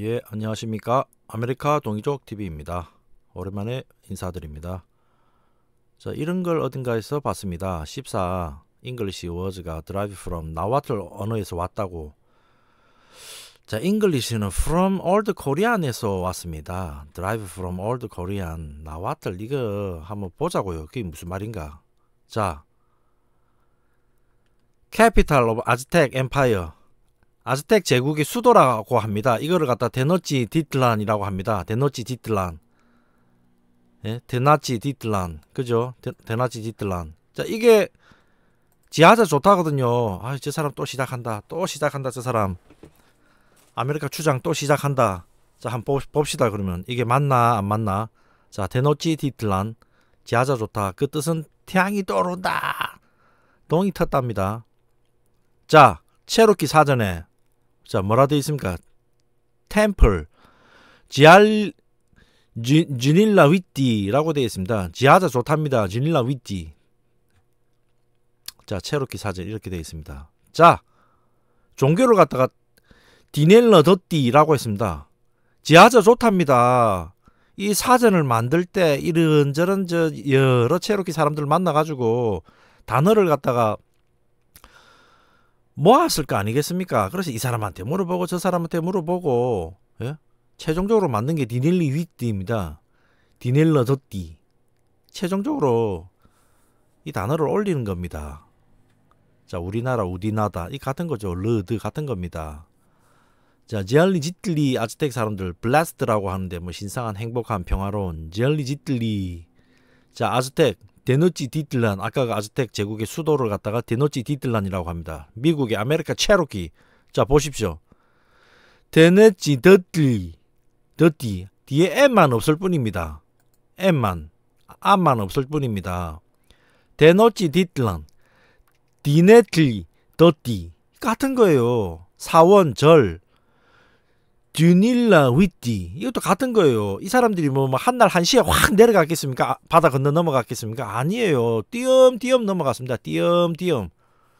예, 안녕하십니까. 아메리카 동이족 TV입니다. 오랜만에 인사드립니다. 자, 이런 걸 어딘가에서 봤습니다. 14 잉글리시 워즈가 drive from 나와틀 언어에서 왔다고. 자, 잉글리시는 from old korean에서 왔습니다. drive from old korean 나와틀 이거 한번 보자고요. 그게 무슨 말인가? 자. capital of Aztec Empire 아즈텍 제국의 수도라고 합니다. 이거를 갖다 데너치 디틀란이라고 합니다. 데너치 디틀란. 예? 데나치 디틀란. 그죠? 데, 나치 디틀란. 자, 이게 지하자 좋다거든요. 아, 저 사람 또 시작한다. 또 시작한다, 저 사람. 아메리카 추장 또 시작한다. 자, 한번 봅시다, 그러면. 이게 맞나, 안 맞나? 자, 데너치 디틀란. 지하자 좋다. 그 뜻은 태양이 떠오른다. 동이 텄답니다. 자, 체로키 사전에 자, 뭐라 되어 있습니까? 템플. 지알 지, 닐라 위띠라고 되어 있습니다. 지하자 좋답니다. 지닐라 위띠. 자, 체로키 사진 이렇게 되어 있습니다. 자, 종교를 갖다가 디넬러 더띠라고 했습니다. 지하자 좋답니다. 이 사전을 만들 때 이런저런 저 여러 체로키 사람들 만나가지고 단어를 갖다가 모았을 거 아니겠습니까? 그래서 이 사람한테 물어보고 저 사람한테 물어보고 예? 최종적으로 만든 게 디넬리 위띠입니다. 디넬러 더띠 최종적으로 이 단어를 올리는 겁니다. 자, 우리나라 우디나다 이 같은 거죠. 르드 같은 겁니다. 자, 지알리 짓들리 아즈텍 사람들 블라스트라고 하는데 뭐 신성한 행복한 평화로운 지알리 짓들리 자, 아즈텍 데노치 디틀란 아까 아즈텍 제국의 수도를 갖다가 데노치 디틀란이라고 합니다. 미국의 아메리카 체로키 자 보십시오. 데네치 더티 더티 뒤에 M만 없을 뿐입니다. M만 암만 없을 뿐입니다. 데노치 디틀란 디네틀 더티 같은 거예요. 사원 절 듀닐라 위티 이것도 같은 거예요. 이 사람들이 뭐, 뭐 한 날 한시에 확 내려갔겠습니까? 아, 바다 건너 넘어갔겠습니까? 아니에요. 띄엄띄엄 넘어갔습니다. 띄엄띄엄.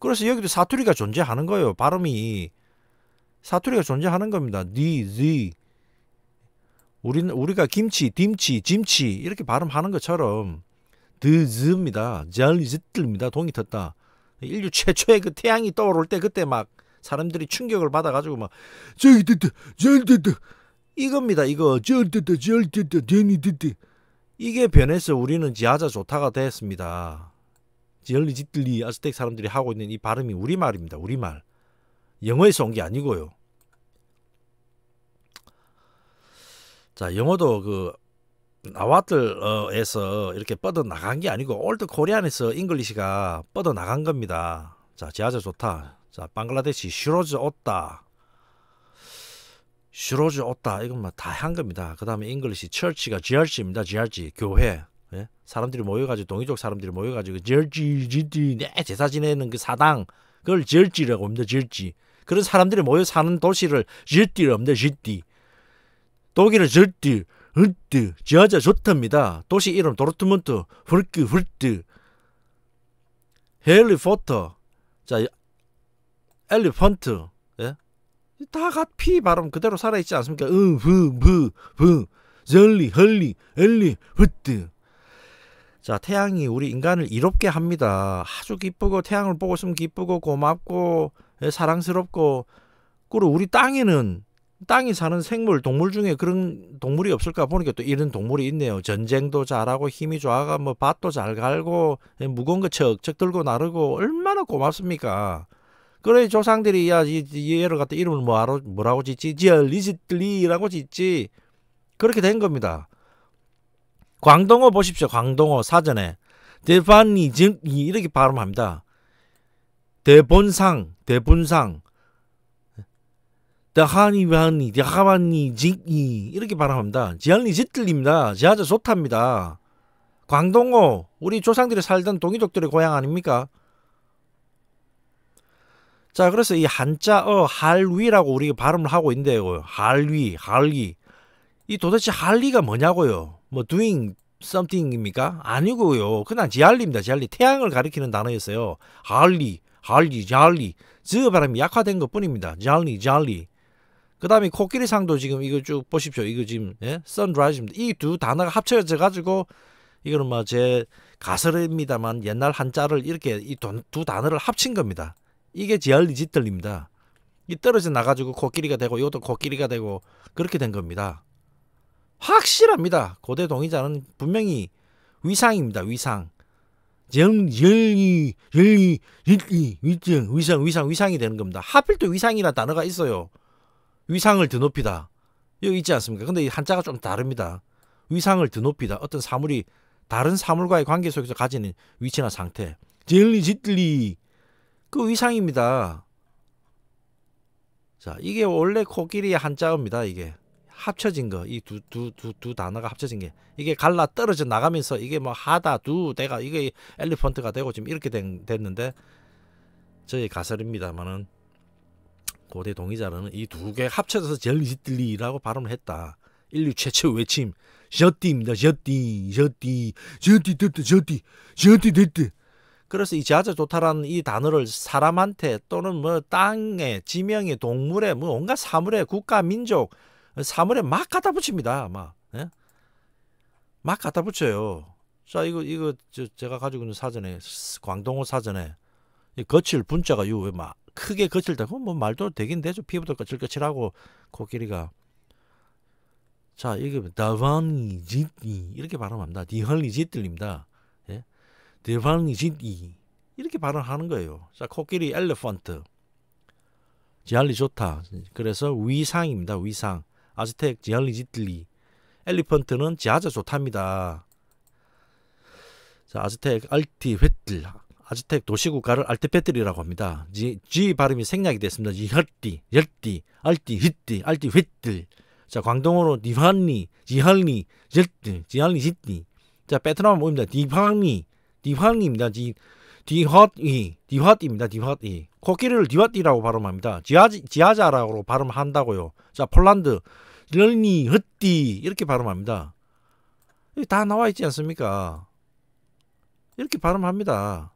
그래서 여기도 사투리가 존재하는 거예요. 발음이 사투리가 존재하는 겁니다. 니, 니. 우리는 우리가 김치, 딤치, 짐치 이렇게 발음하는 것처럼 드즈입니다. 리즈뜰입니다 동이 텄다. 인류 최초의 그 태양이 떠오를 때 그때 막 사람들이 충격을 받아가지고 막 저기 됐다 저기 됐 이겁니다 이거 저기 됐다 저기 됐다 저기 이게 변해서 우리는 지하자 좋다가 됐습니다. 지리지틀리 아스텍 사람들이 하고 있는 이 발음이 우리말입니다. 우리말. 영어에서 온 게 아니고요. 자 영어도 그 나와들에서 이렇게 뻗어 나간 게 아니고 올드 코리안에서 잉글리시가 뻗어 나간 겁니다. 자 지하자 좋다. 자, 방글라데시 슈로즈 오다 슈로즈 오다 이건 뭐 다 한 겁니다. 그다음에 잉글리시 철치가 지알지입니다. 지알지 교회. 예? 사람들이 모여 가지고 동이족 사람들이 모여 가지고 그 지얼지 지디 네, 제사 지내는 그 사당 그걸 지얼지라고 합니다. 지얼지. 그런 사람들이 모여 사는 도시를 지띠라 합니다. 지띠. 독일은 지띠, 헐뜨, 지하자 좋답니다. 도시 이름 도르트문트, 훌뜨훌뜨 헬리포터. 자, 엘리펀트 예? 다같피 발음 그대로 살아있지 않습니까? 으흐흐흐 젤리 헐리 엘리 흐뜨 자 태양이 우리 인간을 이롭게 합니다. 아주 기쁘고 태양을 보고 있으면 기쁘고 고맙고 예, 사랑스럽고 그리고 우리 땅에는 땅이 사는 생물 동물 중에 그런 동물이 없을까 보니까 또 이런 동물이 있네요. 전쟁도 잘하고 힘이 좋아가 뭐 밭도 잘 갈고 예, 무거운 거 척척 들고 나르고 얼마나 고맙습니까? 그래 조상들이 야 이, 이 애를 갖다 이름을 뭐하러 뭐라고 짓지 지얼리지리라고 짓지 그렇게 된 겁니다. 광동어 보십시오. 광동어 사전에 대반이증 이렇게 발음합니다. 대본상 대본상 대한이반이 대하반이 징이 이렇게 발음합니다. 지알리 짓리입니다 지하자 좋답니다. 광동어 우리 조상들이 살던 동이족들의 고향 아닙니까? 자, 그래서 이 한자어 할위라고 우리가 발음을 하고 있는데요. 할위, 할위. 이 도대체 할리가 뭐냐고요? 뭐 doing something입니까? 아니고요. 그냥 지알리입니다. 지알리. 태양을 가리키는 단어였어요. 할리, 할리, 잘리. 즈 발음이 약화된 것뿐입니다. 잘리, 잘리. 그 다음에 코끼리 상도 지금 이거 쭉 보십시오. 이거 지금 예? 선라이즈입니다. 이 두 단어가 합쳐져 가지고 이거는 뭐 제 가설입니다만 옛날 한자를 이렇게 이 두 단어를 합친 겁니다. 이게 제얼 리지털입니다. 이 떨어져 나가지고 코끼리가 되고 이것도 코끼리가 되고 그렇게 된 겁니다. 확실합니다. 고대 동의자는 분명히 위상입니다. 위상. 정, 정이, 정이, 정이, 위정, 위상, 위상, 위상이 되는 겁니다. 하필 또 위상이라는 단어가 있어요. 위상을 드높이다. 여기 있지 않습니까? 근데 이 한자가 좀 다릅니다. 위상을 드높이다. 어떤 사물이 다른 사물과의 관계 속에서 가지는 위치나 상태. 젤리, 짓리, 들그 위상입니다. 자, 이게 원래 코끼리의 한자어입니다. 이게 합쳐진 거, 이 두 두 두 두 단어가 합쳐진 게 이게 갈라 떨어져 나가면서 이게 뭐 하다 두내가 이게 엘리펀트가 되고 지금 이렇게 된, 됐는데 저의 가설입니다만은 고대 동의자는 이 두 개 합쳐져서 젤리틀리라고 발음을 했다. 인류 최초 외침 셔띠입니다. 셔띠 셔띠 셔띠 됐다 셔띠 셔띠 됐다 그래서 이 지하철 좋다라는 이 단어를 사람한테 또는 뭐 땅에 지명에 동물에 뭐 온갖 사물에 국가 민족 사물에 막 갖다 붙입니다 아마 예? 막 갖다 붙여요. 자 이거 이거 저, 제가 가지고 있는 사전에 광동호 사전에 거칠 분자가 유막 크게 거칠다. 그건 뭐 말도 되긴 되죠. 피부도 거칠거칠하고 코끼리가 자 이게 다방이 뭐, 짓니 이렇게 발음합니다. 디헐리 짓들입니다 대방진이 네 이렇게 발언하는 거예요. 자, 코끼리 엘레펀트. 지알리 좋다. 그래서 위상입니다. 위상. 아즈텍 지알리 지틀리. 엘리펀트는 지하자 좋답니다. 자, 아즈텍 알티휜틀. 아즈텍 도시국가를 알티페틀이라고 합니다. 지, 지 발음이 생략이 됐습니다. 지헐띠, 열띠, 알티 휘띠, 알티 휘뜰. 자, 광동어로 니환니, 지할니, 열띠, 지할니, 지띠. 자, 베트남 모입니다. 니팡니, 디니입니다디 디헛이 디헛입니다. 디헛이 코끼리를 디헛이라고 발음합니다. 지하지, 지하자라고 발음한다고요. 자 폴란드 르니 헛디 이렇게 발음합니다. 다 나와 있지 않습니까? 이렇게 발음합니다.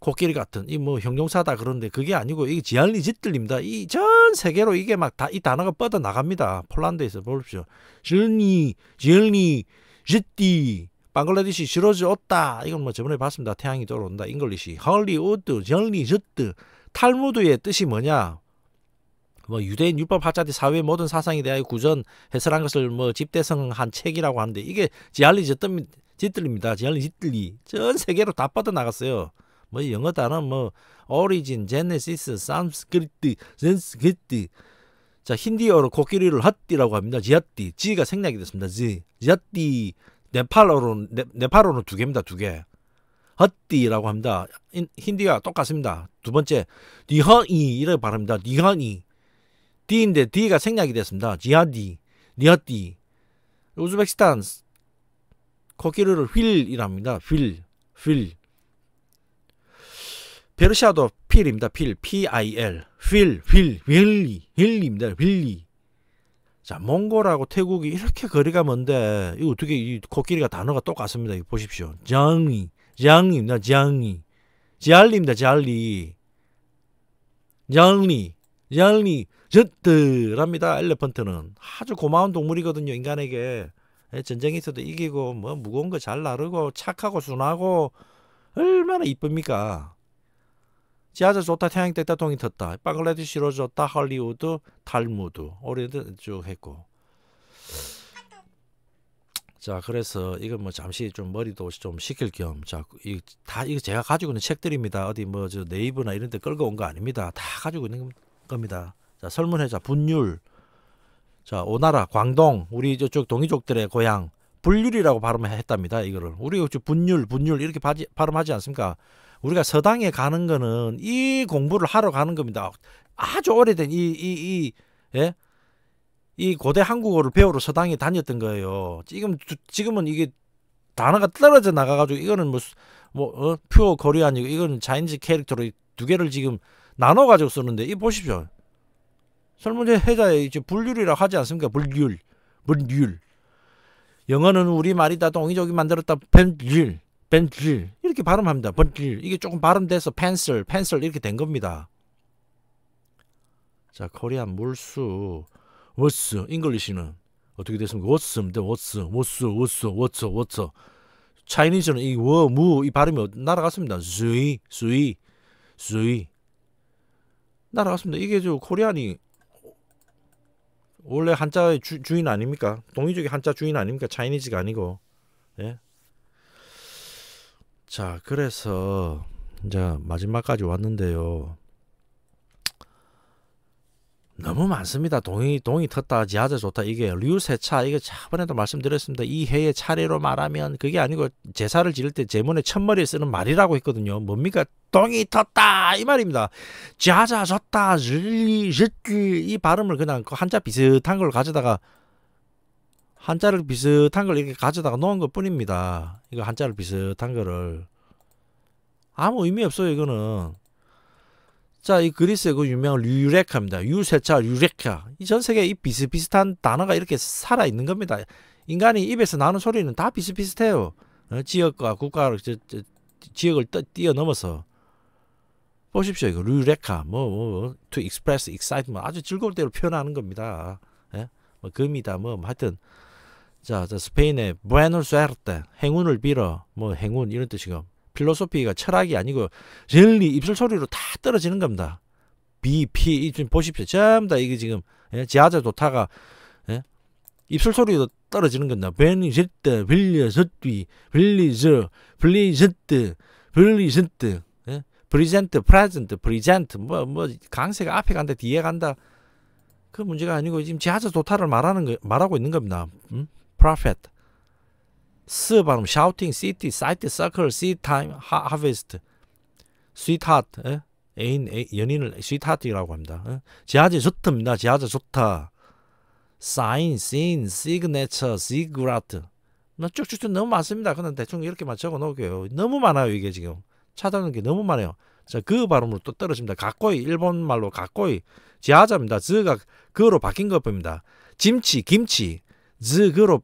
코끼리 같은 이 뭐 형용사다 그런데 그게 아니고 이게 지알리 짓들립니다. 이 전 세계로 이게 막 다 이 단어가 뻗어 나갑니다. 폴란드에서 보십시오. 질니 질니 짓디 방글라데시 싫어졌다. 이건 뭐 저번에 봤습니다. 태양이 돌아온다. 잉글리시. 헐리우드, 정리즈트 탈무드의 뜻이 뭐냐? 뭐 유대인 율법 학자들이 사회 모든 사상에 대하여 구전 해설한 것을 뭐 집대성한 책이라고 하는데 이게 지알리 짓들, 짓들입니다. 지알리 즈들리전 세계로 다 뻗어 나갔어요. 뭐 영어 단어 뭐 오리진, 제네시스, 산스크리트, 젠스크리트자 힌디어로 코끼리를 핫띠라고 합니다. 지앗띠 지가 생략이 됐습니다. 지 지앗띠 네팔어로는 네, 팔어로두 개입니다. 두 개. 헛디라고 합니다. 힌디와 똑같습니다. 두 번째 니허이 이렇 발음합니다. 니허이 디인데디가 생략이 됐습니다. 지하디 니허디 우즈베키스탄 코끼리를 휠이랍니다. 휠, 휠. 페르시아도 필입니다. 필, P-I-L. 휠, 휠, 휠리, 휠리입니다. 휠리. 자, 몽골하고 태국이 이렇게 거리가 먼데 이거 어떻게 이 코끼리가 단어가 똑같습니다. 이거 보십시오. 장이, 장입니다. 장이, 지알리입니다. 지알리, 장리, 장리, 젖들합니다. 엘레펀트는 아주 고마운 동물이거든요. 인간에게 예, 전쟁에 있도 이기고 뭐 무거운 거 잘 나르고 착하고 순하고 얼마나 이쁩니까? 지하철 좋다 태양 떴다 동이 텄다 방글라데싫어졌다 할리우드 탈무드 오래된 쭉 했고 자 그래서 이거뭐 잠시 좀 머리도 좀 식힐 겸 자 이 다 이거 제가 가지고 있는 책들입니다 어디 뭐 저 네이버나 이런 데 끌고 온 거 아닙니다 다 가지고 있는 겁니다 자 설문해자 분율 자 오나라 광동 우리 저쪽 동이족들의 고향 분율이라고 발음했답니다 이거를 우리 분율 분율 이렇게 발음하지 않습니까 우리가 서당에 가는 거는 이 공부를 하러 가는 겁니다. 아주 오래된 이 이이 이, 이, 예? 이 고대 한국어를 배우러 서당에 다녔던 거예요. 지금 지금은 이게 단어가 떨어져 나가가지고 이거는 뭐, 뭐 어? 퓨어 거리안이고 이거는 자인지 캐릭터로 두 개를 지금 나눠가지고 쓰는데 이 보십시오. 설문제 해자에 이제 분류이라고 하지 않습니까? 분류, 분류. 영어는 우리 말이다 동의적이 만들었다 분류. 벤질 이렇게 발음합니다. 벤질 이게 조금 발음돼서 펜슬, 펜슬 이렇게 된 겁니다. 자, 코리안 물수 워스 잉글리시는 어떻게 됐습니까? 워스인데 워스, 워스, 워스, 워스, 워스. 차이니즈는 이 워, 무, 이 발음이 날아갔습니다. 수이, 수이, 수이. 날아갔습니다. 이게 저 코리안이 원래 한자의 주, 주인 아닙니까? 동의적인 한자 주인 아닙니까? 차이니즈가 아니고. 예? 자, 그래서 이제 마지막까지 왔는데요. 너무 많습니다. 동이 동이 텄다, 지하자 좋다. 이게 류세차 이게 저번에도 말씀드렸습니다. 이 해의 차례로 말하면 그게 아니고 제사를 지을 때 제문의 첫머리에 쓰는 말이라고 했거든요. 뭡니까? 동이 텄다 이 말입니다. 지하자 좋다, 질리 이 발음을 그냥 그 한자 비슷한 걸 가져다가 한자를 비슷한 걸 이렇게 가져다가 놓은 것 뿐입니다. 이거 한자를 비슷한 거를. 아무 의미 없어요, 이거는. 자, 이 그리스의 그 유명한 유레카입니다. 유세차, 유레카. 이 전 세계 에이 비슷비슷한 단어가 이렇게 살아있는 겁니다. 인간이 입에서 나는 소리는 다 비슷비슷해요. 어, 지역과 국가를, 저, 저, 지역을 떠, 뛰어넘어서. 보십시오, 이거. 유레카. 뭐, 뭐, 뭐, to express excitement. 아주 즐거울 대로 표현하는 겁니다. 예? 뭐, 금이다, 뭐, 뭐 하여튼. 자, 자 스페인의 buena suerte 행운을 빌어 뭐 행운 이런 뜻이고 필로소피가 철학이 아니고 젤리 입술 소리로 다 떨어지는 겁니다. B, P 이좀 보십시오. 전부 다 이게 지금 예? 지하자 도타가 예? 입술 소리도 떨어지는 겁니다. 베니제트, 빌리제트, 빌리즈블리제트블리제트 예? 프리젠트, 프레젠트, 프리젠트 뭐 뭐 강세가 앞에 간다 뒤에 간다 그 문제가 아니고 지금 지하자 도타를 말하는 거, 말하고 있는 겁니다. 음? prophet. 스 발음 shouting, city, sight, circle, sea time, harvest, sweetheart. 에? 예? 애인, 애, 연인을 sweetheart이라고 합니다. 에? 예? 지하제 좋답니다. 지하제 좋다. sign, scene, signature, sigrat. 쭉쭉쭉 너무 많습니다. 그냥 대충 이렇게만 적어 놓을게요. 너무 많아요, 이게 지금. 찾아오는 게 너무 많아요. 자, 그 발음으로 또 떨어집니다. 가꼬이, 일본 말로 가꼬이. 지하자입니다. 즈가 그로 바뀐 것뿐입니다. 짐치, 김치. 즈그로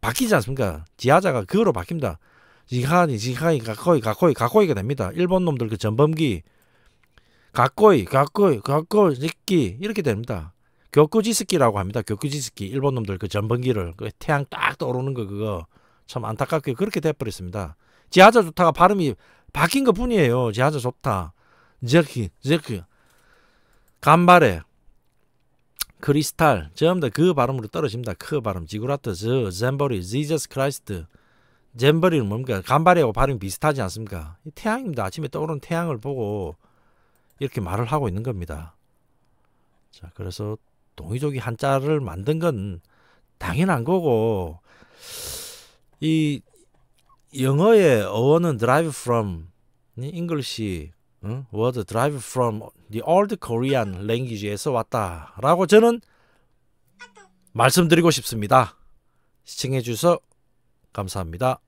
바뀌지 않습니까? 지하자가 그로 바뀝니다. 지하니 지하니 가코이 가코이 가코이가 됩니다. 일본 놈들 그 전범기 가코이 가코이 가코이 스키 이렇게 됩니다. 격구지스키라고 합니다. 격구지스키 일본 놈들 그 전범기를 그 태양 딱 떠오르는 거 그거 참 안타깝게 그렇게 돼버렸습니다. 지하자 좋다가 발음이 바뀐 것 뿐이에요. 지하자 좋다. 저키 저키 간발에 크리스탈 전부 다그 발음으로 떨어집니다. 그 발음 지구라트즈 젠버리 지저스 크라이스트 젠버리는 뭡니까? 간발이하고 발음이 비슷하지 않습니까? 태양입니다. 아침에 떠오르는 태양을 보고 이렇게 말을 하고 있는 겁니다. 자, 그래서 동의족이 한자를 만든 건 당연한 거고 이 영어의 어원은 drive from, e n g 응? was derived from the old Korean language에서 왔다라고 저는 말씀드리고 싶습니다. 시청해 주셔서 감사합니다.